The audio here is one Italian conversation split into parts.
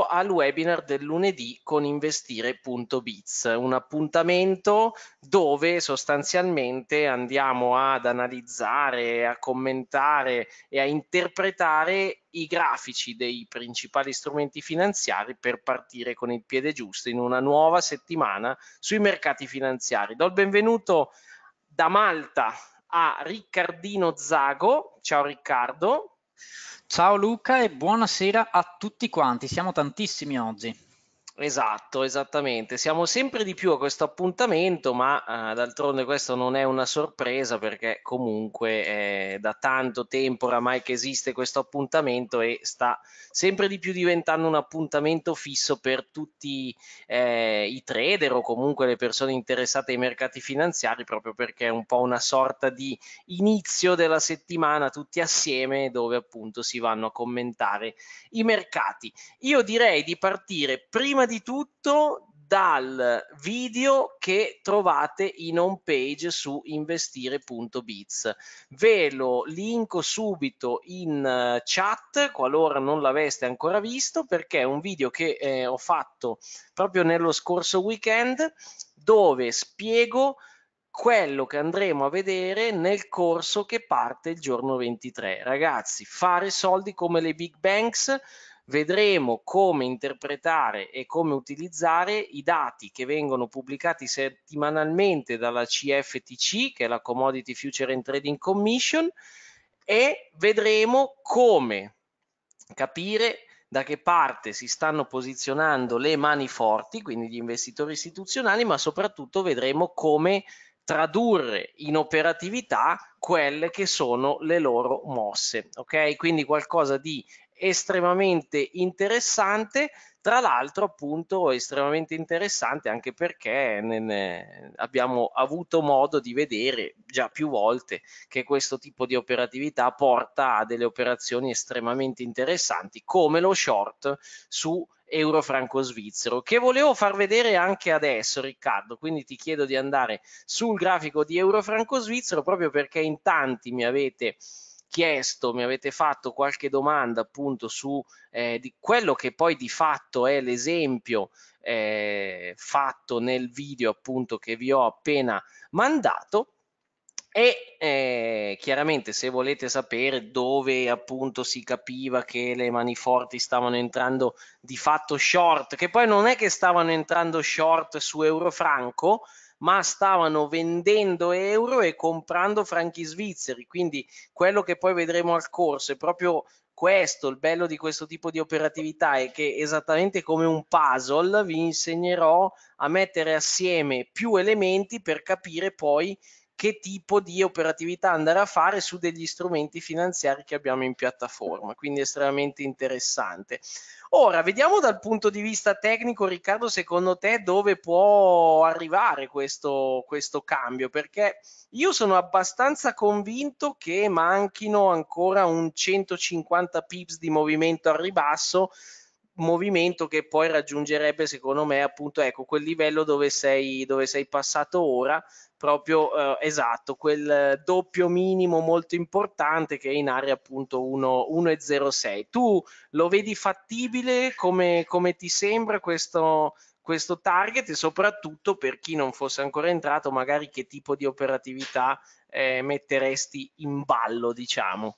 benvenuto al webinar del lunedì con investire.biz, un appuntamento dove sostanzialmente andiamo ad analizzare, a commentare e a interpretare i grafici dei principali strumenti finanziari per partire con il piede giusto in una nuova settimana sui mercati finanziari. Do il benvenuto da Malta a Riccardino Zago. Ciao Riccardo. Ciao Luca e buonasera a tutti quanti, siamo tantissimi oggi. Esatto, esattamente. Siamo sempre di più a questo appuntamento, ma eh, d'altronde questo non è una sorpresa perché comunque è eh, da tanto tempo oramai che esiste questo appuntamento e sta sempre di più diventando un appuntamento fisso per tutti eh, i trader o comunque le persone interessate ai mercati finanziari, proprio perché è un po' una sorta di inizio della settimana tutti assieme dove appunto si vanno a commentare i mercati. Io direi di partire prima prima di tutto dal video che trovate in home page su investire.biz. Ve lo linko subito in eh, chat qualora non l'aveste ancora visto perché è un video che eh, ho fatto proprio nello scorso weekend dove spiego quello che andremo a vedere nel corso che parte il giorno 23. Ragazzi, fare soldi come le big banks vedremo come interpretare e come utilizzare i dati che vengono pubblicati settimanalmente dalla CFTC, che è la Commodity Future and Trading Commission, e vedremo come capire da che parte si stanno posizionando le mani forti, quindi gli investitori istituzionali, ma soprattutto vedremo come tradurre in operatività quelle che sono le loro mosse, ok? Quindi qualcosa di estremamente interessante, tra l'altro appunto estremamente interessante anche perché ne, abbiamo avuto modo di vedere già più volte che questo tipo di operatività porta a delle operazioni estremamente interessanti come lo short su euro franco svizzero che volevo far vedere anche adesso Riccardo quindi ti chiedo di andare sul grafico di euro franco svizzero proprio perché in tanti mi avete chiesto, mi avete fatto qualche domanda appunto su eh, di quello che poi di fatto è l'esempio eh, fatto nel video appunto che vi ho appena mandato e eh, chiaramente se volete sapere dove appunto si capiva che le maniforti stavano entrando di fatto short, che poi non è che stavano entrando short su Eurofranco, ma stavano vendendo euro e comprando franchi svizzeri. Quindi quello che poi vedremo al corso è proprio questo, il bello di questo tipo di operatività è che esattamente come un puzzle vi insegnerò a mettere assieme più elementi per capire poi che tipo di operatività andare a fare su degli strumenti finanziari che abbiamo in piattaforma, quindi estremamente interessante. Ora, vediamo dal punto di vista tecnico, Riccardo, secondo te dove può arrivare questo, questo cambio? Perché io sono abbastanza convinto che manchino ancora un 150 pips di movimento al ribasso movimento che poi raggiungerebbe secondo me appunto ecco quel livello dove sei, dove sei passato ora proprio eh, esatto quel doppio minimo molto importante che è in area appunto 1,06 tu lo vedi fattibile come, come ti sembra questo, questo target e soprattutto per chi non fosse ancora entrato magari che tipo di operatività eh, metteresti in ballo diciamo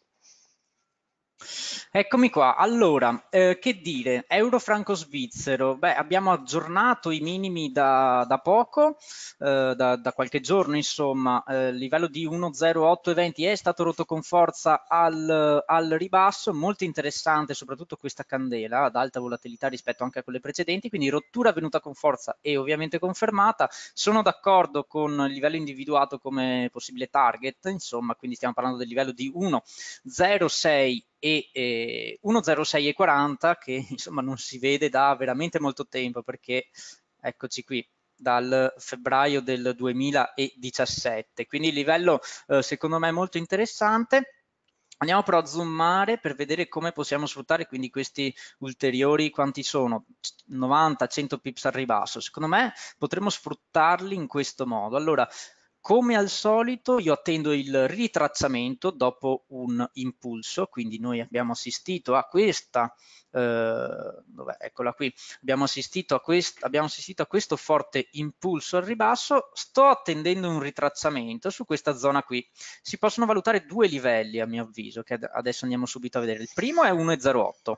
Eccomi qua, allora eh, che dire, euro franco svizzero, beh abbiamo aggiornato i minimi da, da poco, eh, da, da, qualche giorno insomma, eh, il eh, livello di 1,0820 è stato rotto con forza al, al, ribasso, molto interessante soprattutto questa candela ad alta volatilità rispetto anche a quelle precedenti, quindi rottura venuta con forza e ovviamente confermata, sono d'accordo con il livello individuato come possibile target, insomma quindi stiamo parlando del livello di 1,0620 e eh, 1.06.40 che insomma non si vede da veramente molto tempo perché eccoci qui dal febbraio del 2017 quindi il livello eh, secondo me molto interessante Andiamo però a zoomare per vedere come possiamo sfruttare quindi questi ulteriori, quanti sono? 90, 100 pips al ribasso. Secondo me potremmo sfruttarli in questo modo. Allora, come al solito io attendo il ritracciamento dopo un impulso, quindi noi abbiamo assistito a questa, eh, eccola qui, abbiamo assistito, a quest, abbiamo assistito a questo forte impulso al ribasso, sto attendendo un ritracciamento su questa zona qui. Si possono valutare due livelli a mio avviso, che adesso andiamo subito a vedere. Il primo è 1,08,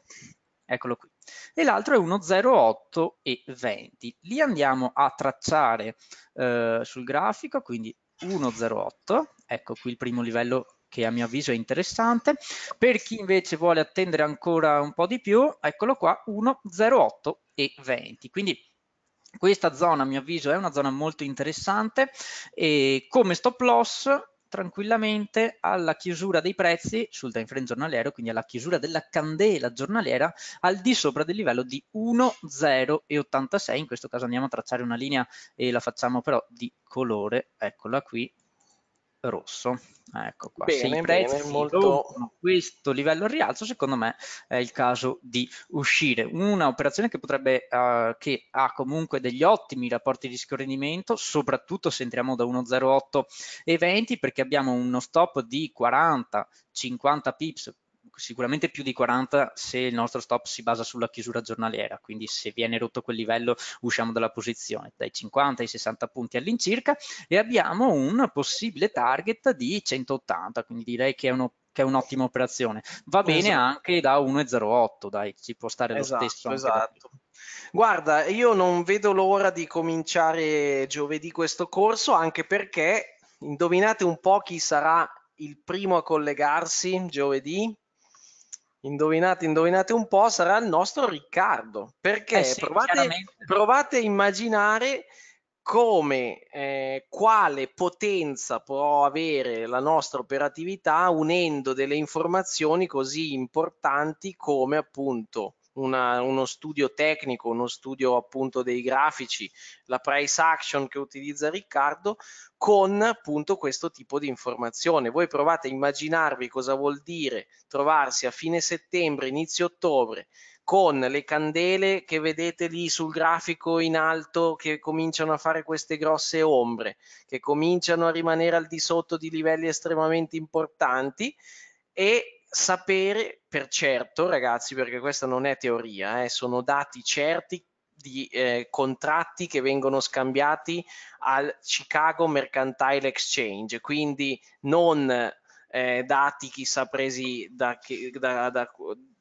eccolo qui, e l'altro è 108 e 20. Li andiamo a tracciare eh, sul grafico, quindi 108, ecco qui il primo livello che a mio avviso è interessante. Per chi invece vuole attendere ancora un po' di più, eccolo qua, 108 e 20. Quindi questa zona a mio avviso è una zona molto interessante e come stop loss tranquillamente alla chiusura dei prezzi sul time frame giornaliero, quindi alla chiusura della candela giornaliera al di sopra del livello di 1,086, in questo caso andiamo a tracciare una linea e la facciamo però di colore, eccola qui, rosso. Ecco qua, bene, se i prezzi bene, molto... questo livello al rialzo, secondo me è il caso di uscire. Una operazione che potrebbe, uh, che ha comunque degli ottimi rapporti rischio-rendimento, soprattutto se entriamo da 1,08 e 20, perché abbiamo uno stop di 40, 50 pips sicuramente più di 40 se il nostro stop si basa sulla chiusura giornaliera, quindi se viene rotto quel livello usciamo dalla posizione, dai 50 ai 60 punti all'incirca e abbiamo un possibile target di 180, quindi direi che è uno è un'ottima operazione. Va esatto. bene anche da 1,08, dai, ci può stare lo esatto, stesso. Esatto. Guarda, io non vedo l'ora di cominciare giovedì questo corso, anche perché indovinate un po' chi sarà il primo a collegarsi giovedì. Indovinate, indovinate un po', sarà il nostro Riccardo. Perché eh sì, provate, provate, a immaginare come, eh, quale potenza può avere la nostra operatività unendo delle informazioni così importanti come appunto una, uno studio tecnico, uno studio appunto dei grafici, la price action che utilizza Riccardo, con appunto questo tipo di informazione. Voi provate a immaginarvi cosa vuol dire trovarsi a fine settembre, inizio ottobre, con le candele che vedete lì sul grafico in alto che cominciano a fare queste grosse ombre, che cominciano a rimanere al di sotto di livelli estremamente importanti e sapere per certo, ragazzi, perché questa non è teoria, eh, sono dati certi di eh, contratti che vengono scambiati al Chicago Mercantile Exchange, quindi non eh, dati chissà presi da, da, da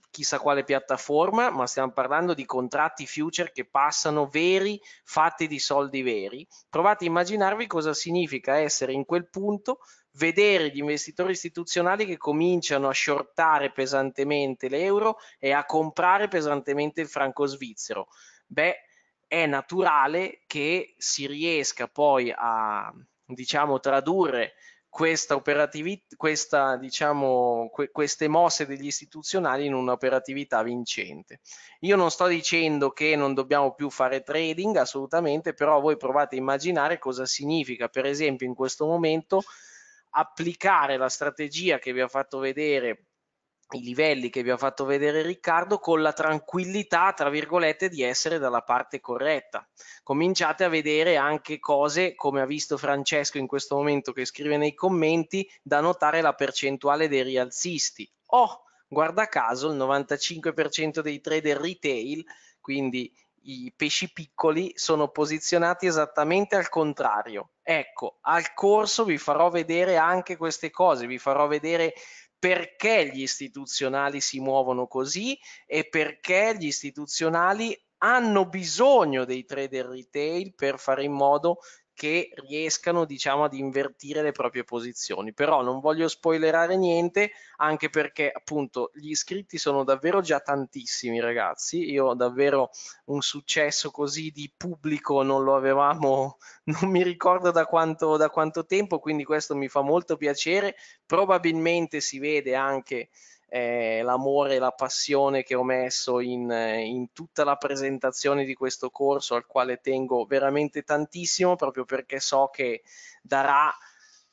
chissà quale piattaforma, ma stiamo parlando di contratti future che passano veri, fatti di soldi veri. Provate a immaginarvi cosa significa essere in quel punto vedere gli investitori istituzionali che cominciano a shortare pesantemente l'euro e a comprare pesantemente il franco svizzero. Beh, è naturale che si riesca poi a diciamo, tradurre questa operatività, questa, diciamo, que queste mosse degli istituzionali in un'operatività vincente. Io non sto dicendo che non dobbiamo più fare trading, assolutamente, però voi provate a immaginare cosa significa, per esempio, in questo momento applicare la strategia che vi ha fatto vedere i livelli che vi ha fatto vedere Riccardo con la tranquillità, tra virgolette, di essere dalla parte corretta. Cominciate a vedere anche cose, come ha visto Francesco in questo momento che scrive nei commenti, da notare la percentuale dei rialzisti. Oh, guarda caso, il 95% dei trader retail, quindi i pesci piccoli sono posizionati esattamente al contrario. Ecco, al corso vi farò vedere anche queste cose, vi farò vedere perché gli istituzionali si muovono così e perché gli istituzionali hanno bisogno dei trader retail per fare in modo che riescano diciamo ad invertire le proprie posizioni però non voglio spoilerare niente anche perché appunto gli iscritti sono davvero già tantissimi ragazzi io davvero un successo così di pubblico non lo avevamo non mi ricordo da quanto, da quanto tempo quindi questo mi fa molto piacere probabilmente si vede anche eh, l'amore e la passione che ho messo in, eh, in, tutta la presentazione di questo corso al quale tengo veramente tantissimo proprio perché so che darà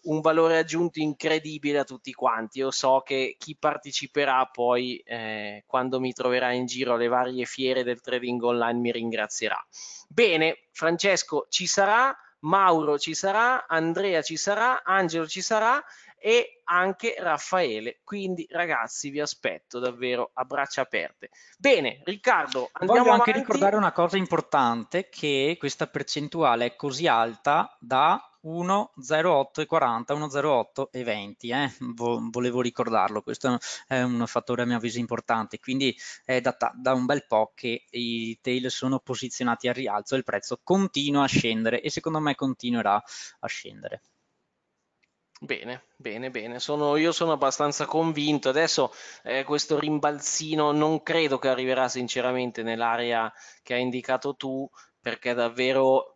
un valore aggiunto incredibile a tutti quanti. Io so che chi parteciperà poi eh, quando mi troverà in giro alle varie fiere del trading online mi ringrazierà. Bene, Francesco ci sarà, Mauro ci sarà, Andrea ci sarà, Angelo ci sarà e anche Raffaele. Quindi ragazzi vi aspetto davvero a braccia aperte. Bene, Riccardo, andiamo Voglio avanti. ricordare una cosa importante che questa percentuale è così alta da 1,08 e 40, 1,08 e 20. Eh? volevo ricordarlo, questo è un fattore a mio avviso importante. Quindi è da, da un bel po' che i tail sono posizionati al rialzo e il prezzo continua a scendere e secondo me continuerà a scendere. Bene, bene, bene, sono, io sono abbastanza convinto. Adesso eh, questo rimbalzino non credo che arriverà sinceramente nell'area che hai indicato tu, perché davvero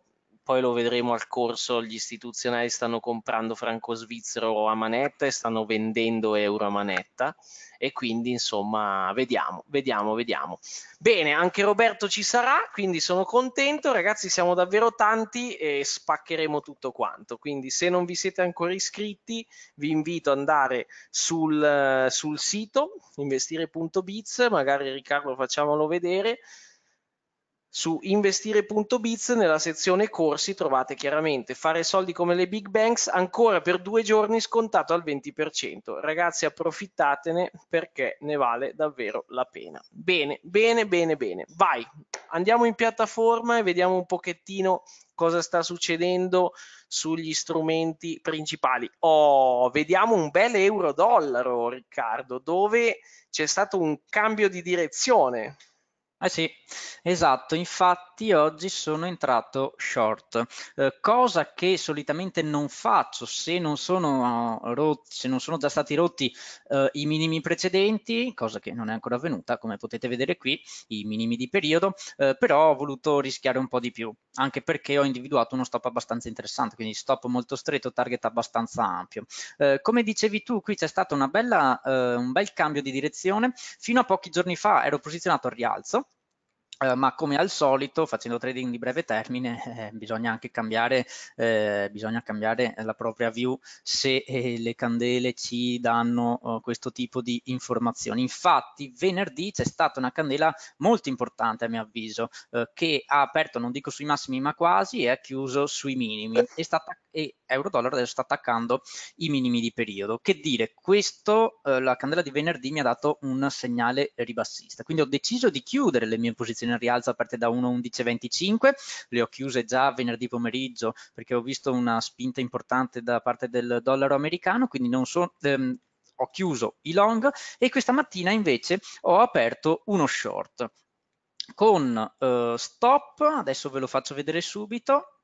poi lo vedremo al corso, gli istituzionali stanno comprando franco svizzero a manetta e stanno vendendo euro a manetta e quindi insomma vediamo, vediamo, vediamo. Bene, anche Roberto ci sarà, quindi sono contento, ragazzi siamo davvero tanti e spaccheremo tutto quanto, quindi se non vi siete ancora iscritti vi invito ad andare sul, sul sito investire.biz, magari Riccardo facciamolo vedere, su investire.biz nella sezione corsi trovate chiaramente fare soldi come le big banks ancora per due giorni scontato al 20%. Ragazzi approfittatene perché ne vale davvero la pena. Bene, bene, bene, bene. Vai, andiamo in piattaforma e vediamo un pochettino cosa sta succedendo sugli strumenti principali. Oh, vediamo un bel euro-dollaro Riccardo dove c'è stato un cambio di direzione eh sì, esatto, infatti oggi sono entrato short, eh, cosa che solitamente non faccio se non sono, eh, rotti, se non sono già stati rotti eh, i minimi precedenti, cosa che non è ancora avvenuta come potete vedere qui, i minimi di periodo, eh, però ho voluto rischiare un po' di più anche perché ho individuato uno stop abbastanza interessante, quindi stop molto stretto, target abbastanza ampio. Eh, come dicevi tu, qui c'è stato bella, eh, un bel cambio di direzione, fino a pochi giorni fa ero posizionato al rialzo, eh, ma come al solito facendo trading di breve termine eh, bisogna anche cambiare, eh, bisogna cambiare la propria view se eh, le candele ci danno oh, questo tipo di informazioni. Infatti venerdì c'è stata una candela molto importante a mio avviso eh, che ha aperto non dico sui massimi ma quasi e ha chiuso sui minimi e, sta, e euro-dollaro adesso sta attaccando i minimi di periodo. Che dire, questo, eh, la candela di venerdì mi ha dato un segnale ribassista, quindi ho deciso di chiudere le mie posizioni in rialzo aperte da 1.11.25, le ho chiuse già venerdì pomeriggio perché ho visto una spinta importante da parte del dollaro americano, quindi non so, Ehm, ho chiuso i long e questa mattina invece ho aperto uno short con eh, stop, adesso ve lo faccio vedere subito,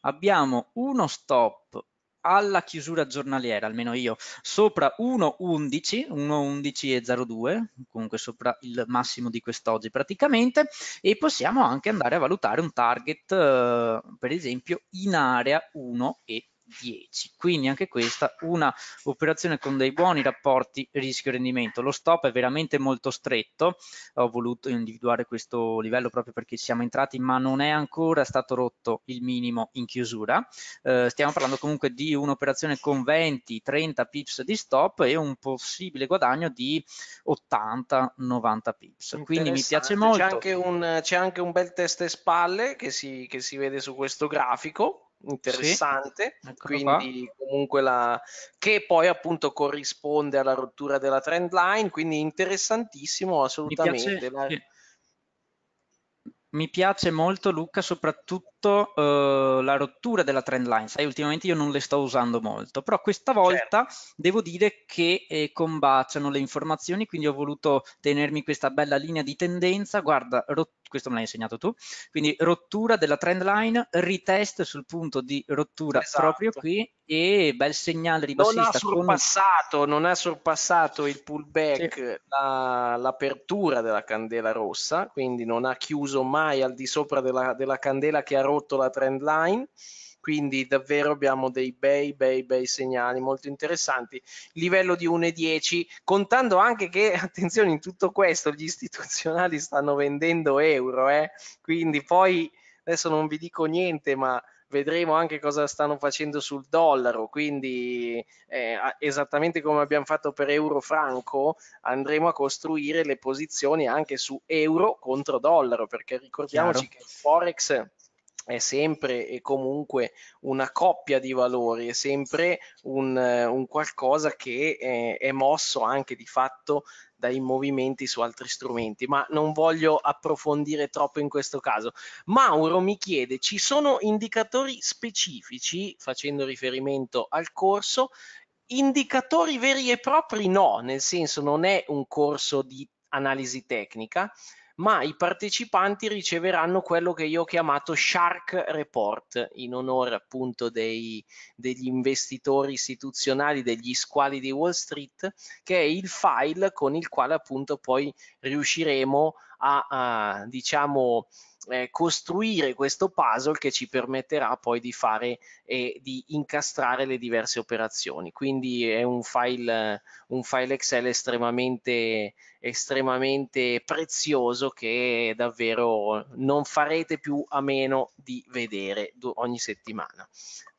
abbiamo uno stop alla chiusura giornaliera, almeno io, sopra 1.11, 1.11.02, comunque sopra il massimo di quest'oggi praticamente, e possiamo anche andare a valutare un target, eh, per esempio, in area 1 e 10. Quindi anche questa una operazione con dei buoni rapporti rischio-rendimento. Lo stop è veramente molto stretto, ho voluto individuare questo livello proprio perché siamo entrati ma non è ancora stato rotto il minimo in chiusura. Eh, stiamo parlando comunque di un'operazione con 20-30 pips di stop e un possibile guadagno di 80-90 pips. Quindi mi piace molto. C'è anche, anche, un bel test e spalle che si, che si vede su questo grafico interessante, sì, quindi qua. comunque la, che poi appunto corrisponde alla rottura della trend line, quindi interessantissimo assolutamente. Mi piace, la... mi piace molto Luca soprattutto molto uh, la rottura della trend line, sai ultimamente io non le sto usando molto, però questa volta certo. devo dire che eh, combaciano le informazioni, quindi ho voluto tenermi questa bella linea di tendenza, guarda, questo me l'hai insegnato tu, quindi rottura della trend line, retest sul punto di rottura esatto. proprio qui e bel segnale ribassista. Non ha sorpassato, con... non ha sorpassato il pullback, sì. l'apertura della candela rossa, quindi non ha chiuso mai al di sopra della, della candela che ha rotto rotto la trend line quindi davvero abbiamo dei bei bei bei segnali molto interessanti livello di 1,10 contando anche che attenzione in tutto questo gli istituzionali stanno vendendo euro eh? quindi poi adesso non vi dico niente ma vedremo anche cosa stanno facendo sul dollaro quindi eh, esattamente come abbiamo fatto per euro franco andremo a costruire le posizioni anche su euro contro dollaro perché ricordiamoci Chiaro. che il forex è sempre e comunque una coppia di valori, è sempre un, un qualcosa che è, è, mosso anche di fatto dai movimenti su altri strumenti, ma non voglio approfondire troppo in questo caso. Mauro mi chiede, ci sono indicatori specifici, facendo riferimento al corso, indicatori veri e propri no, nel senso non è un corso di analisi tecnica, ma i partecipanti riceveranno quello che io ho chiamato Shark Report in onore appunto dei, degli investitori istituzionali, degli squali di Wall Street, che è il file con il quale appunto poi riusciremo a, a diciamo, eh, costruire questo puzzle che ci permetterà poi di fare e eh, di incastrare le diverse operazioni. Quindi è un file, un file Excel estremamente, estremamente prezioso che davvero non farete più a meno di vedere ogni settimana.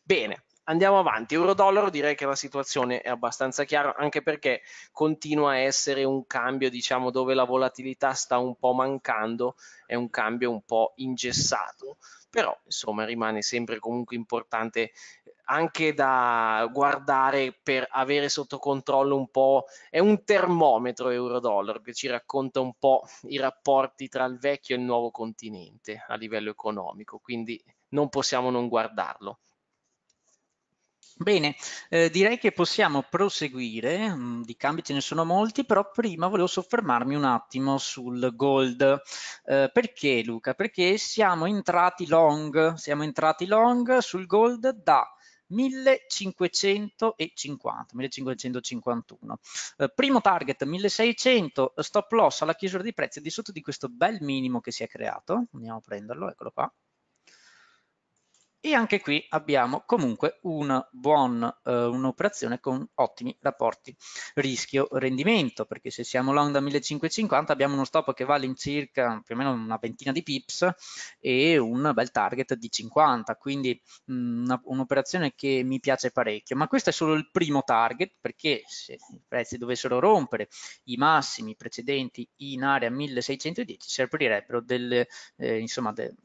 Bene, Andiamo avanti, euro-dollaro direi che la situazione è abbastanza chiara anche perché continua a essere un cambio diciamo dove la volatilità sta un po' mancando, è un cambio un po' ingessato, però insomma rimane sempre comunque importante eh, anche da guardare per avere sotto controllo un po', è un termometro euro-dollaro che ci racconta un po' i rapporti tra il vecchio e il nuovo continente a livello economico, quindi non possiamo non guardarlo. Bene, eh, direi che possiamo proseguire, mm, di cambi ce ne sono molti, però prima volevo soffermarmi un attimo sul gold. Eh, perché Luca? Perché siamo entrati long, siamo entrati long sul gold da 1550, 1551. Eh, primo target 1600, stop loss alla chiusura dei prezzi di sotto di questo bel minimo che si è creato, andiamo a prenderlo, eccolo qua, e anche qui abbiamo comunque un buon, eh, un'operazione con ottimi rapporti rischio-rendimento, perché se siamo long da 1550 abbiamo uno stop che vale in circa più o meno una ventina di pips e un bel target di 50, quindi mm, un'operazione che mi piace parecchio, ma questo è solo il primo target, perché se i prezzi dovessero rompere i massimi precedenti in area 1610 servirebbero delle, eh, insomma, de,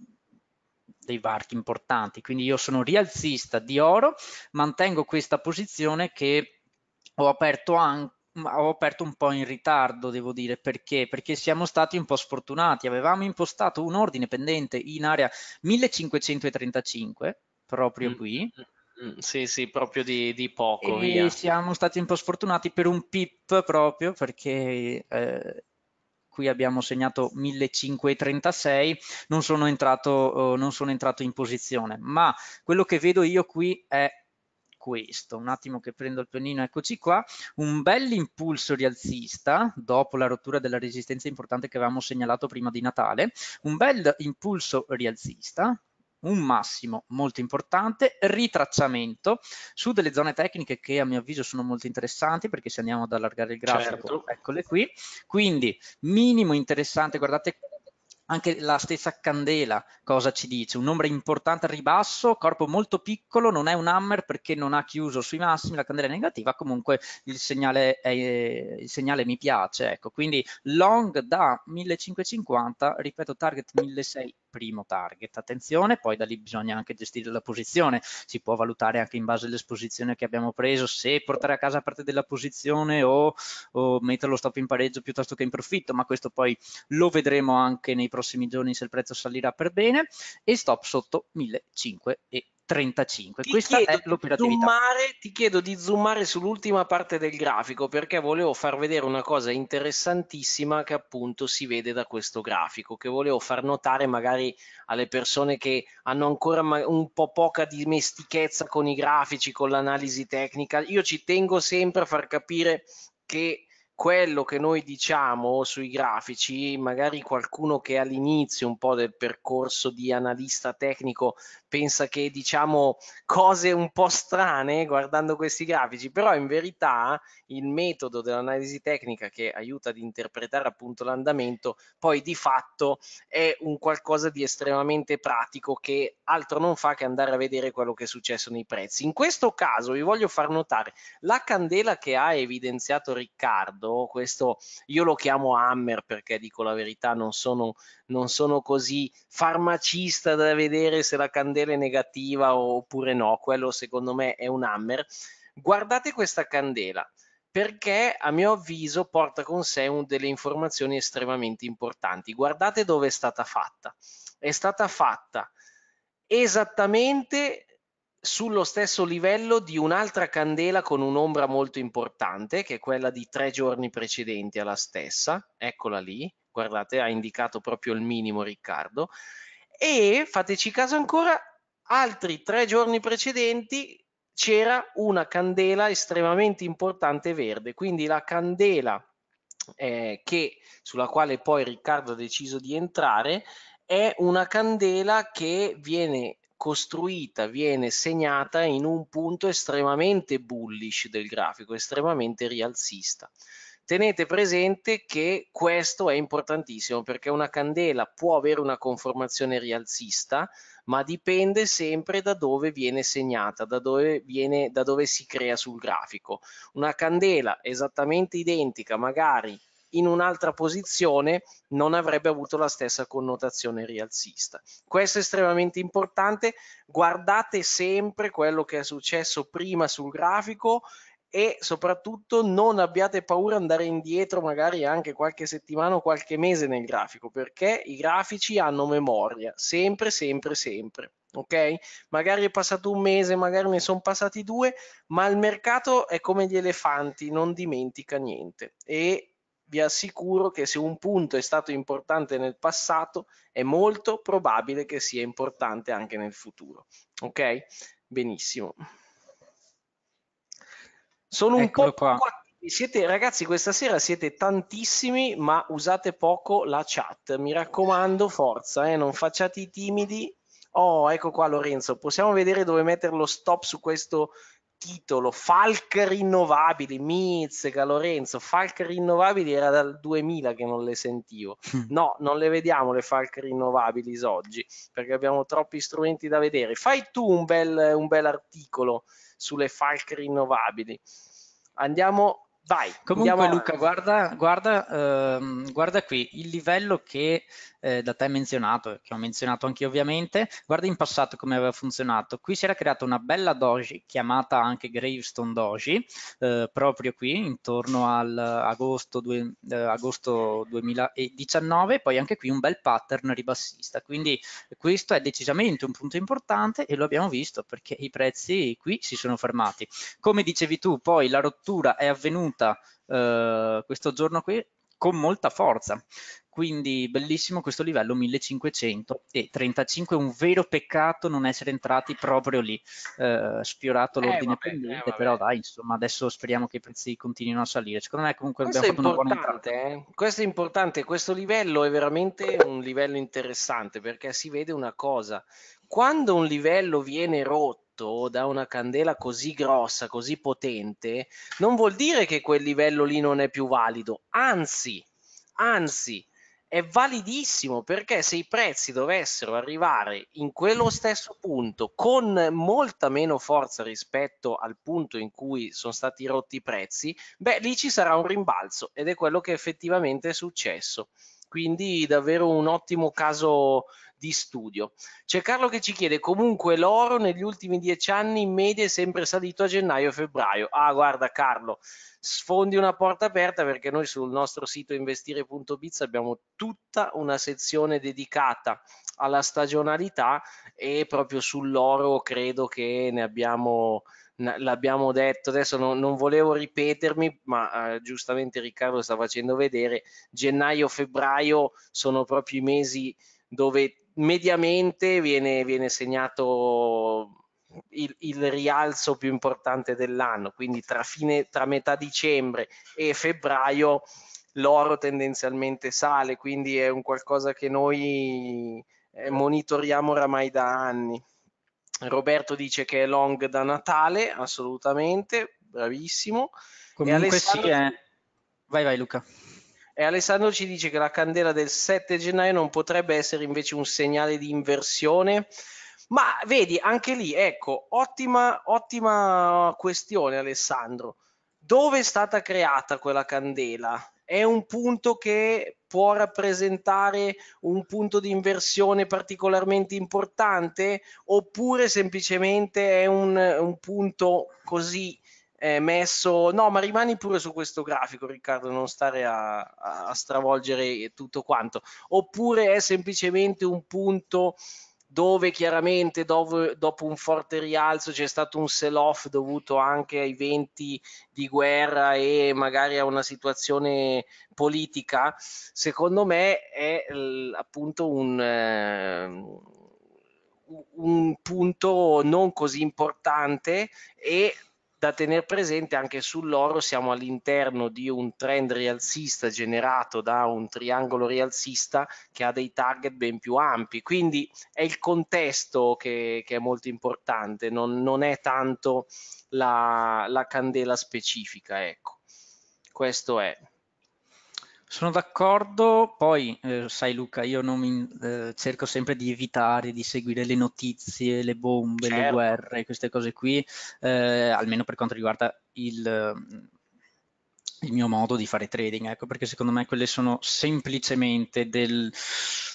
dei varchi importanti. Quindi io sono rialzista di oro, mantengo questa posizione che ho aperto anche ho aperto un po' in ritardo, devo dire, perché? Perché siamo stati un po' sfortunati. Avevamo impostato un ordine pendente in area 1535, proprio mm. qui. Mm, sì, sì, proprio di, di poco. E via. siamo stati un po' sfortunati per un pip proprio perché eh, qui abbiamo segnato 1536, non sono entrato, eh, non sono entrato in posizione, ma quello che vedo io qui è questo, un attimo che prendo il pennino, eccoci qua, un bel impulso rialzista dopo la rottura della resistenza importante che avevamo segnalato prima di Natale, un bel impulso rialzista, un massimo molto importante, ritracciamento su delle zone tecniche che a mio avviso sono molto interessanti perché se andiamo ad allargare il grafico, certo. eccole qui, quindi minimo interessante, guardate anche la stessa candela cosa ci dice? Un'ombra importante al ribasso, corpo molto piccolo, non è un hammer perché non ha chiuso sui massimi, la candela è negativa, comunque il segnale, è, il segnale mi piace. Ecco, quindi long da 1550, ripeto target 1600 primo target. Attenzione, poi da lì bisogna anche gestire la posizione, si può valutare anche in base all'esposizione che abbiamo preso se portare a casa parte della posizione o, o mettere stop in pareggio piuttosto che in profitto, ma questo poi lo vedremo anche nei prossimi giorni se il prezzo salirà per bene e stop sotto 1500 35. Ti Questa è l'operatività. Zoomare, ti chiedo di zoomare sull'ultima parte del grafico perché volevo far vedere una cosa interessantissima che appunto si vede da questo grafico, che volevo far notare magari alle persone che hanno ancora un po' poca dimestichezza con i grafici, con l'analisi tecnica. Io ci tengo sempre a far capire che quello che noi diciamo sui grafici, magari qualcuno che all'inizio un po' del percorso di analista tecnico pensa che diciamo cose un po' strane guardando questi grafici, però in verità il metodo dell'analisi tecnica che aiuta ad interpretare appunto l'andamento poi di fatto è un qualcosa di estremamente pratico che altro non fa che andare a vedere quello che è successo nei prezzi. In questo caso vi voglio far notare la candela che ha evidenziato Riccardo, questo io lo chiamo Hammer perché dico la verità non sono, non sono così farmacista da vedere se la candela vedere negativa oppure no, quello secondo me è un hammer, guardate questa candela perché a mio avviso porta con sé un, delle informazioni estremamente importanti. Guardate dove è stata fatta. È stata fatta esattamente sullo stesso livello di un'altra candela con un'ombra molto importante, che è quella di tre giorni precedenti alla stessa. Eccola lì, guardate, ha indicato proprio il minimo Riccardo. E fateci caso ancora, Altri tre giorni precedenti c'era una candela estremamente importante verde, quindi la candela eh, che, sulla quale poi Riccardo ha deciso di entrare è una candela che viene costruita, viene segnata in un punto estremamente bullish del grafico, estremamente rialzista. Tenete presente che questo è importantissimo perché una candela può avere una conformazione rialzista, ma dipende sempre da dove viene segnata, da dove, viene, da dove si crea sul grafico. Una candela esattamente identica, magari in un'altra posizione non avrebbe avuto la stessa connotazione rialzista. Questo è estremamente importante, guardate sempre quello che è successo prima sul grafico e soprattutto non abbiate paura di andare indietro magari anche qualche settimana o qualche mese nel grafico perché i grafici hanno memoria sempre sempre sempre ok magari è passato un mese magari ne sono passati due ma il mercato è come gli elefanti non dimentica niente e vi assicuro che se un punto è stato importante nel passato è molto probabile che sia importante anche nel futuro ok benissimo sono un Eccolo po' qua. Siete, ragazzi, questa sera siete tantissimi, ma usate poco la chat. Mi raccomando, forza, eh, non facciate i timidi. Oh, ecco qua Lorenzo, possiamo vedere dove mettere lo stop su questo titolo Falc Rinnovabili, Mizzeca, Lorenzo, Falc Rinnovabili era dal 2000 che non le sentivo. Mm. No, non le vediamo le Falc Rinnovabili oggi, perché abbiamo troppi strumenti da vedere. Fai tu un bel, un bel articolo sulle Falc Rinnovabili. Andiamo Vai, Comunque Luca, guarda, guarda, ehm, guarda, qui il livello che eh, da te menzionato, che ho menzionato anche io ovviamente, guarda in passato come aveva funzionato. Qui si era creata una bella doji chiamata anche Gravestone Doji, eh, proprio qui intorno al eh, agosto 2019, poi anche qui un bel pattern ribassista. Quindi questo è decisamente un punto importante e lo abbiamo visto perché i prezzi qui si sono fermati. Come dicevi tu, poi la rottura è avvenuta volta eh, questo giorno qui con molta forza. Quindi bellissimo questo livello 1535, un vero peccato non essere entrati proprio lì, eh, spiorato eh, l'ordine eh, pendente, eh, però dai, insomma, adesso speriamo che i prezzi continuino a salire. Secondo me comunque questo abbiamo fatto una buona entrata. Eh. Questo è importante, questo livello è veramente un livello interessante perché si vede una cosa, quando un livello viene rotto, fatto da una candela così grossa, così potente, non vuol dire che quel livello lì non è più valido, anzi, anzi, è validissimo perché se i prezzi dovessero arrivare in quello stesso punto con molta meno forza rispetto al punto in cui sono stati rotti i prezzi, beh lì ci sarà un rimbalzo ed è quello che effettivamente è successo. Quindi davvero un ottimo caso di studio. C'è Carlo che ci chiede comunque l'oro negli ultimi dieci anni in media è sempre salito a gennaio e febbraio. Ah guarda Carlo, sfondi una porta aperta perché noi sul nostro sito investire.biz abbiamo tutta una sezione dedicata alla stagionalità e proprio sull'oro credo che ne abbiamo l'abbiamo detto adesso non, non volevo ripetermi ma eh, giustamente Riccardo sta facendo vedere gennaio febbraio sono proprio i mesi dove mediamente viene, viene segnato il, il, rialzo più importante dell'anno, quindi tra, fine, tra metà dicembre e febbraio l'oro tendenzialmente sale, quindi è un qualcosa che noi eh, monitoriamo oramai da anni. Roberto dice che è long da Natale, assolutamente, bravissimo. Comunque Alessandro... sì, è... Eh. vai vai Luca. E Alessandro ci dice che la candela del 7 gennaio non potrebbe essere invece un segnale di inversione. Ma vedi, anche lì, ecco, ottima, ottima questione Alessandro. Dove è stata creata quella candela? È un punto che può rappresentare un punto di inversione particolarmente importante oppure semplicemente è un, un punto così eh, messo no ma rimani pure su questo grafico Riccardo non stare a, a stravolgere tutto quanto oppure è semplicemente un punto dove chiaramente dopo, dopo, un forte rialzo c'è stato un sell off dovuto anche ai venti di guerra e magari a una situazione politica, secondo me è appunto un, eh, un punto non così importante e da tenere presente anche sull'oro siamo all'interno di un trend rialzista generato da un triangolo rialzista che ha dei target ben più ampi quindi è il contesto che, che è molto importante non, non è tanto la, la candela specifica ecco questo è sono d'accordo, poi eh, sai Luca, io mi, eh, cerco sempre di evitare di seguire le notizie, le bombe, certo. le guerre, queste cose qui, eh, almeno per quanto riguarda il, il mio modo di fare trading, ecco perché secondo me quelle sono semplicemente del,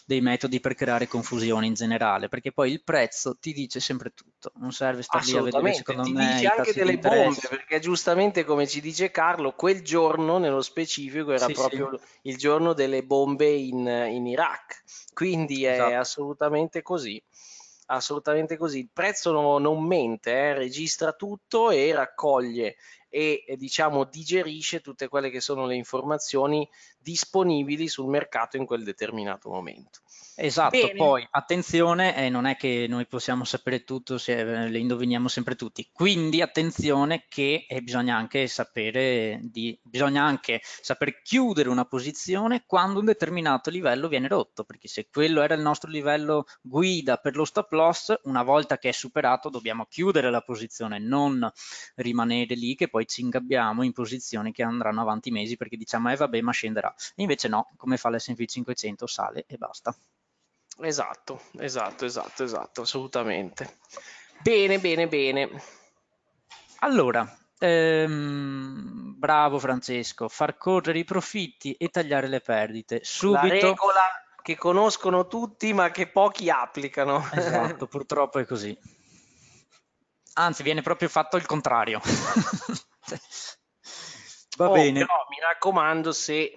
dei metodi per creare confusione in generale, perché poi il prezzo ti dice sempre tutto, non serve stare lì a vedere secondo ti me. Ti dice anche delle bombe, perché giustamente come ci dice Carlo, quel giorno nello specifico era sì, proprio sì. il giorno delle bombe in, in Iraq, quindi è esatto. assolutamente così assolutamente così. Il prezzo no, non mente, eh, registra tutto e raccoglie e diciamo digerisce tutte quelle che sono le informazioni disponibili sul mercato in quel determinato momento. Esatto, Bene. poi attenzione, eh, non è che noi possiamo sapere tutto, se, eh, le indoviniamo sempre tutti, quindi attenzione che eh, bisogna, anche sapere di, bisogna anche saper chiudere una posizione quando un determinato livello viene rotto, perché se quello era il nostro livello guida per lo stop loss, una volta che è superato dobbiamo chiudere la posizione, non rimanere lì che poi ci ingabbiamo in posizioni che andranno avanti mesi perché diciamo eh vabbè ma scenderà Invece no, come fa l'S&P 500 sale e basta. Esatto, esatto, esatto, esatto, assolutamente. Bene, bene, bene. Allora, ehm, bravo Francesco, far correre i profitti e tagliare le perdite. Subito... La regola che conoscono tutti ma che pochi applicano. Esatto, purtroppo è così. Anzi, viene proprio fatto il contrario. Oh, Va oh, bene. Però mi raccomando, se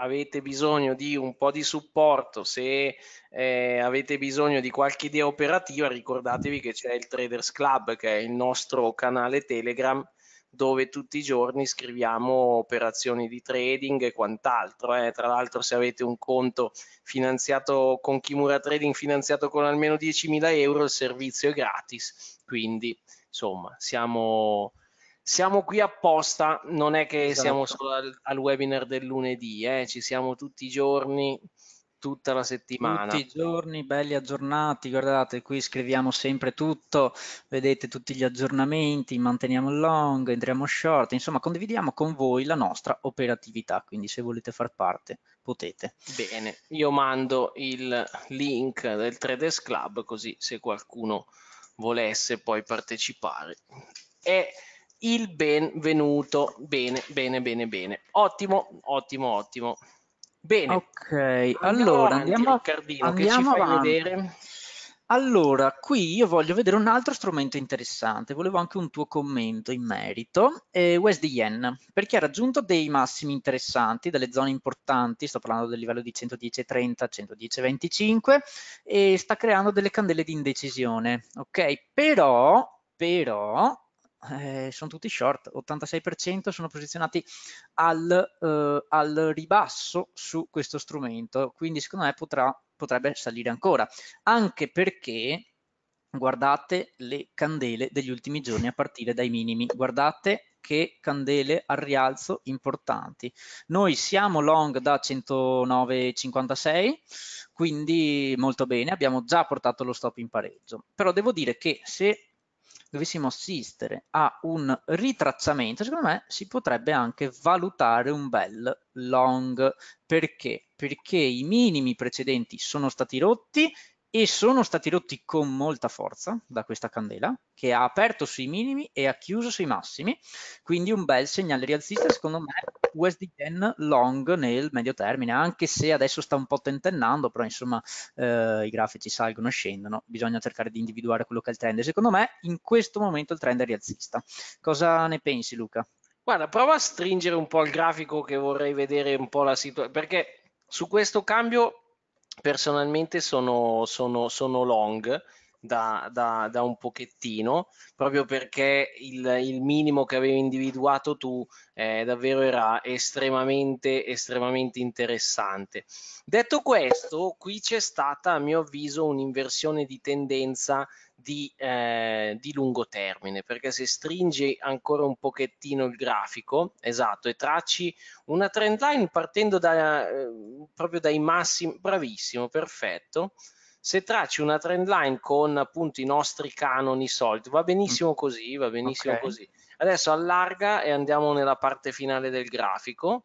avete bisogno di un po' di supporto, se eh, avete bisogno di qualche idea operativa, ricordatevi che c'è il Traders Club, che è il nostro canale Telegram, dove tutti i giorni scriviamo operazioni di trading e quant'altro. Eh. Tra l'altro se avete un conto finanziato con Kimura Trading finanziato con almeno 10.000 euro, il servizio è gratis. Quindi, insomma, siamo siamo qui apposta, non è che esatto. siamo solo al, al, webinar del lunedì, eh? ci siamo tutti i giorni, tutta la settimana. Tutti i giorni belli aggiornati, guardate qui scriviamo sempre tutto, vedete tutti gli aggiornamenti, manteniamo long, entriamo short, insomma condividiamo con voi la nostra operatività, quindi se volete far parte potete. Bene, io mando il link del Traders Club così se qualcuno volesse poi partecipare. E il benvenuto. Bene, bene, bene, bene. Ottimo, ottimo, ottimo. Bene. Ok, andiamo allora avanti, andiamo, Riccardino, andiamo che avanti. vedere? Allora, qui io voglio vedere un altro strumento interessante, volevo anche un tuo commento in merito, eh, USDN, perché ha raggiunto dei massimi interessanti, delle zone importanti, sto parlando del livello di 110,30, 110,25 e sta creando delle candele di indecisione, ok? Però, però, eh, sono tutti short, 86% sono posizionati al, eh, al, ribasso su questo strumento, quindi secondo me potrà, potrebbe salire ancora, anche perché guardate le candele degli ultimi giorni a partire dai minimi, guardate che candele al rialzo importanti. Noi siamo long da 109,56, quindi molto bene, abbiamo già portato lo stop in pareggio, però devo dire che se dovessimo assistere a un ritracciamento, secondo me si potrebbe anche valutare un bel long. Perché? Perché i minimi precedenti sono stati rotti, e sono stati rotti con molta forza da questa candela che ha aperto sui minimi e ha chiuso sui massimi quindi un bel segnale rialzista secondo me USD Yen long nel medio termine anche se adesso sta un po' tentennando però insomma eh, i grafici salgono e scendono bisogna cercare di individuare quello che è il trend secondo me in questo momento il trend è rialzista cosa ne pensi Luca? Guarda, prova a stringere un po' il grafico che vorrei vedere un po' la situazione, perché su questo cambio personalmente sono, sono, sono long da, da, da un pochettino, proprio perché il, il, minimo che avevi individuato tu eh, davvero era estremamente, estremamente interessante. Detto questo, qui c'è stata a mio avviso un'inversione di tendenza di, eh, di, lungo termine, perché se stringi ancora un pochettino il grafico, esatto, e tracci una trend line partendo da, eh, proprio dai massimi, bravissimo, perfetto, se tracci una trend line con appunto i nostri canoni soliti, va benissimo mm. così, va benissimo okay. così. Adesso allarga e andiamo nella parte finale del grafico,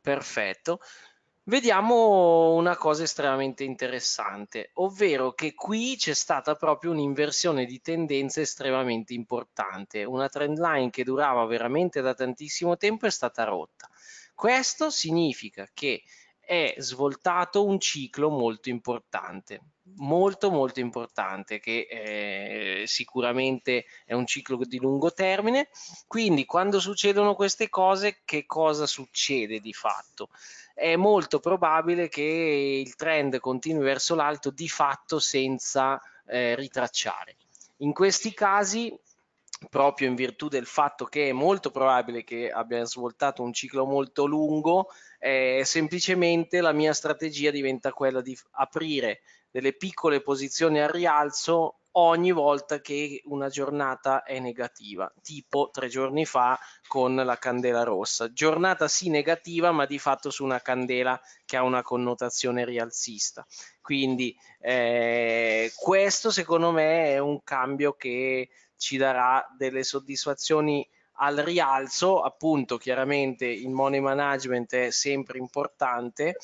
perfetto. Vediamo una cosa estremamente interessante, ovvero che qui c'è stata proprio un'inversione di tendenza estremamente importante. Una trend line che durava veramente da tantissimo tempo è stata rotta. Questo significa che è svoltato un ciclo molto importante molto molto importante che eh, sicuramente è un ciclo di lungo termine quindi quando succedono queste cose che cosa succede di fatto è molto probabile che il trend continui verso l'alto di fatto senza eh, ritracciare in questi casi proprio in virtù del fatto che è molto probabile che abbia svoltato un ciclo molto lungo, eh, semplicemente la mia strategia diventa quella di aprire delle piccole posizioni al rialzo ogni volta che una giornata è negativa, tipo tre giorni fa con la candela rossa. Giornata sì negativa, ma di fatto su una candela che ha una connotazione rialzista. Quindi eh, questo secondo me è un cambio che ci darà delle soddisfazioni al rialzo, appunto chiaramente il money management è sempre importante,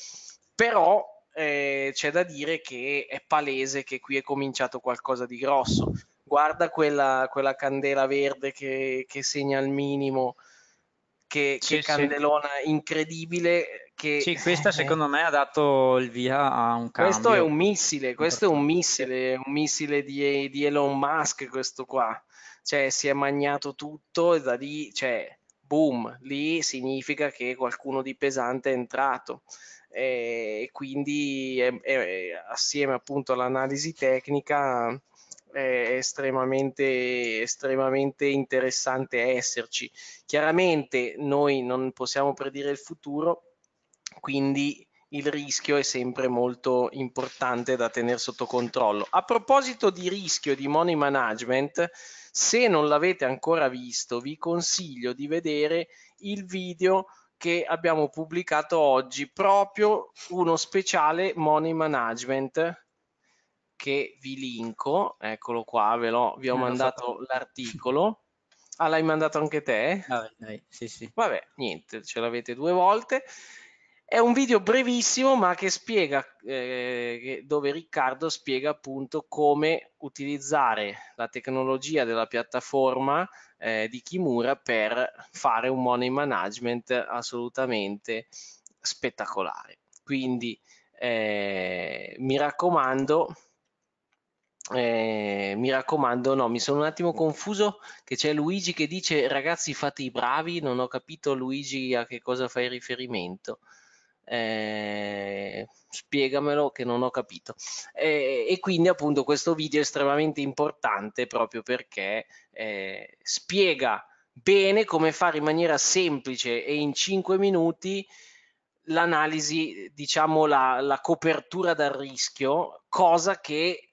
però eh, c'è da dire che è palese che qui è cominciato qualcosa di grosso. Guarda quella, quella candela verde che, che, segna il minimo, che, sì, che candelona sì. incredibile. Che, sì, questa eh, secondo me ha dato il via a un cambio. Questo è un missile, questo è un missile, un missile di, di Elon Musk, questo qua. Cioè, si è magnato tutto e da lì, cioè, boom, lì significa che qualcuno di pesante è entrato. Eh, e quindi è, è, assieme appunto all'analisi tecnica è estremamente, estremamente interessante esserci. Chiaramente noi non possiamo predire il futuro, quindi il rischio è sempre molto importante da tenere sotto controllo. A proposito di rischio di money management, se non l'avete ancora visto, vi consiglio di vedere il video che abbiamo pubblicato oggi, proprio uno speciale Money Management che vi linko, eccolo qua, ve l'ho, vi ho non eh, mandato l'articolo. Ah, l'hai mandato anche te? Vabbè, ah, dai, sì, sì. Vabbè, niente, ce l'avete due volte. È un video brevissimo ma che spiega, eh, dove Riccardo spiega appunto come utilizzare la tecnologia della piattaforma eh, di Kimura per fare un money management assolutamente spettacolare. Quindi eh, mi raccomando, eh, mi raccomando, no, mi sono un attimo confuso che c'è Luigi che dice ragazzi fate i bravi, non ho capito Luigi a che cosa fai riferimento eh, spiegamelo che non ho capito. Eh, e quindi appunto questo video è estremamente importante proprio perché eh, spiega bene come fare in maniera semplice e in 5 minuti l'analisi, diciamo la, la copertura dal rischio, cosa che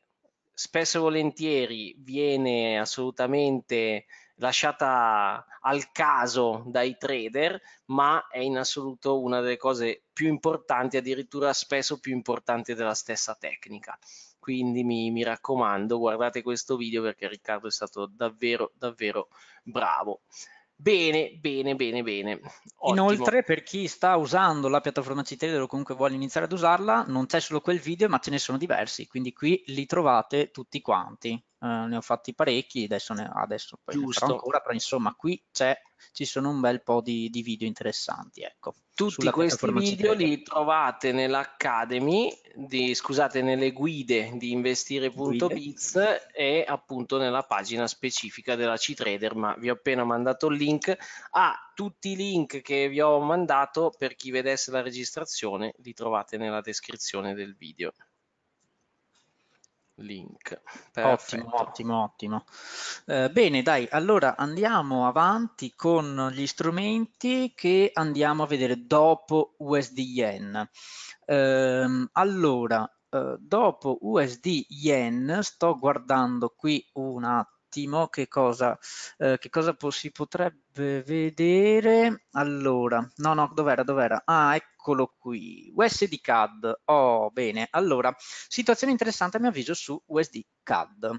spesso e volentieri viene assolutamente lasciata al caso dai trader, ma è in assoluto una delle cose più importanti, addirittura spesso più importante della stessa tecnica. Quindi mi, mi raccomando, guardate questo video perché Riccardo è stato davvero, davvero bravo. Bene, bene, bene, bene. Ottimo. Inoltre, per chi sta usando la piattaforma Citrade o comunque vuole iniziare ad usarla, non c'è solo quel video, ma ce ne sono diversi, quindi qui li trovate tutti quanti. Eh, ne ho fatti parecchi, adesso, ne, adesso poi Giusto. ne ancora, però insomma qui c'è, ci sono un bel po' di, di video interessanti. Ecco, Tutti questi video li trovate nell'Academy, di, scusate, nelle guide di investire.biz e appunto nella pagina specifica della C-Trader, ma vi ho appena mandato il link ah, tutti i link che vi ho mandato per chi vedesse la registrazione li trovate nella descrizione del video link. Perfetto. Ottimo, ottimo, ottimo. Eh, bene, dai, allora andiamo avanti con gli strumenti che andiamo a vedere dopo USD Yen. Eh, allora, eh, dopo USD Yen sto guardando qui un attimo attimo che cosa, eh, che cosa si potrebbe vedere. Allora, no, no, dov'era, dov'era? Ah, eccolo qui, USD CAD. Oh, bene, allora, situazione interessante a mio avviso su USD CAD.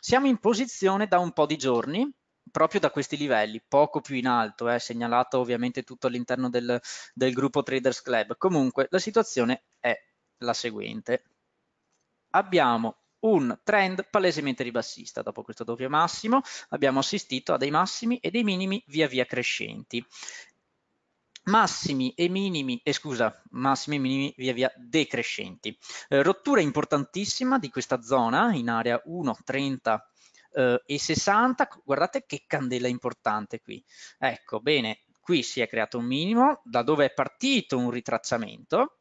Siamo in posizione da un po' di giorni, proprio da questi livelli, poco più in alto, è eh, segnalato ovviamente tutto all'interno del, del gruppo Traders Club. Comunque la situazione è la seguente. Abbiamo un trend palesemente ribassista. Dopo questo doppio massimo abbiamo assistito a dei massimi e dei minimi via via crescenti. Massimi e minimi, eh, scusa, massimi e minimi via via decrescenti. Eh, rottura importantissima di questa zona in area 1.30 eh, e 60. Guardate che candela importante qui. Ecco, bene, qui si è creato un minimo da dove è partito un ritracciamento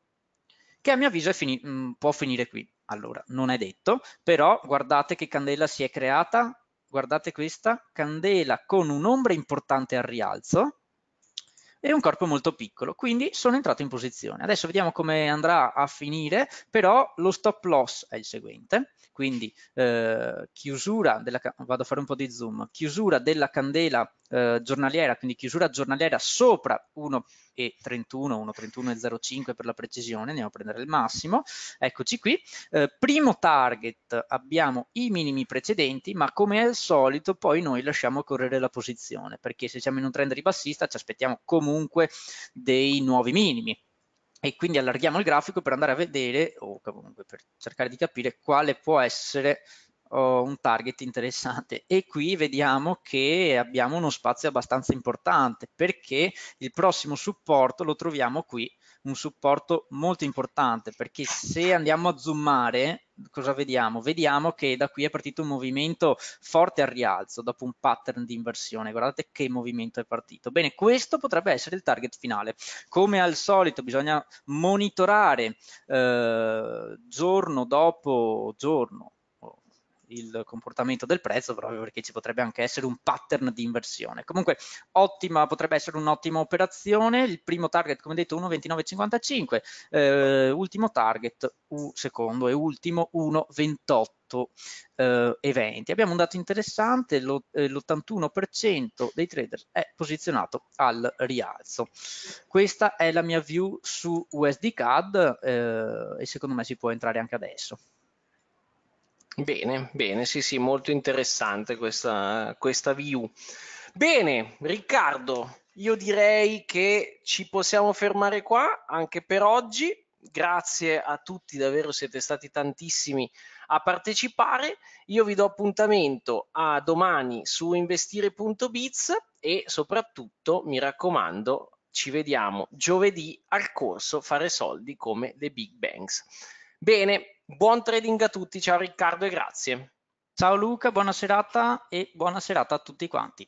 che a mio avviso fini mm, può finire qui. Allora, non è detto, però guardate che candela si è creata, guardate questa, candela con un'ombra importante al rialzo e un corpo molto piccolo, quindi sono entrato in posizione. Adesso vediamo come andrà a finire, però lo stop loss è il seguente, quindi eh, chiusura della, vado a fare un po' di zoom, chiusura della candela eh, giornaliera, quindi chiusura giornaliera sopra uno 31, 1,31, e 0.5 per la precisione, andiamo a prendere il massimo, eccoci qui, eh, primo target abbiamo i minimi precedenti, ma come al solito poi noi lasciamo correre la posizione, perché se siamo in un trend ribassista ci aspettiamo comunque dei nuovi minimi, e quindi allarghiamo il grafico per andare a vedere o comunque per cercare di capire quale può essere oh, un target interessante e qui vediamo che abbiamo uno spazio abbastanza importante perché il prossimo supporto lo troviamo qui un supporto molto importante perché se andiamo a zoomare cosa vediamo? Vediamo che da qui è partito un movimento forte al rialzo dopo un pattern di inversione. Guardate che movimento è partito. Bene, questo potrebbe essere il target finale. Come al solito bisogna monitorare eh, giorno dopo giorno il comportamento del prezzo proprio perché ci potrebbe anche essere un pattern di inversione. Comunque ottima, potrebbe essere un'ottima operazione, il primo target come detto 1,2955, eh, ultimo target secondo e ultimo 1,28 eh, e Abbiamo un dato interessante, l'81% eh, dei trader è posizionato al rialzo. Questa è la mia view su USD CAD eh, e secondo me si può entrare anche adesso. Bene, bene, sì, sì, molto interessante questa, questa view. Bene, Riccardo, io direi che ci possiamo fermare qua anche per oggi. Grazie a tutti, davvero siete stati tantissimi a partecipare. Io vi do appuntamento a domani su investire.biz e soprattutto, mi raccomando, ci vediamo giovedì al corso Fare soldi come le Big Banks. Bene, Buon trading a tutti, ciao Riccardo e grazie. Ciao Luca, buona serata e buona serata a tutti quanti.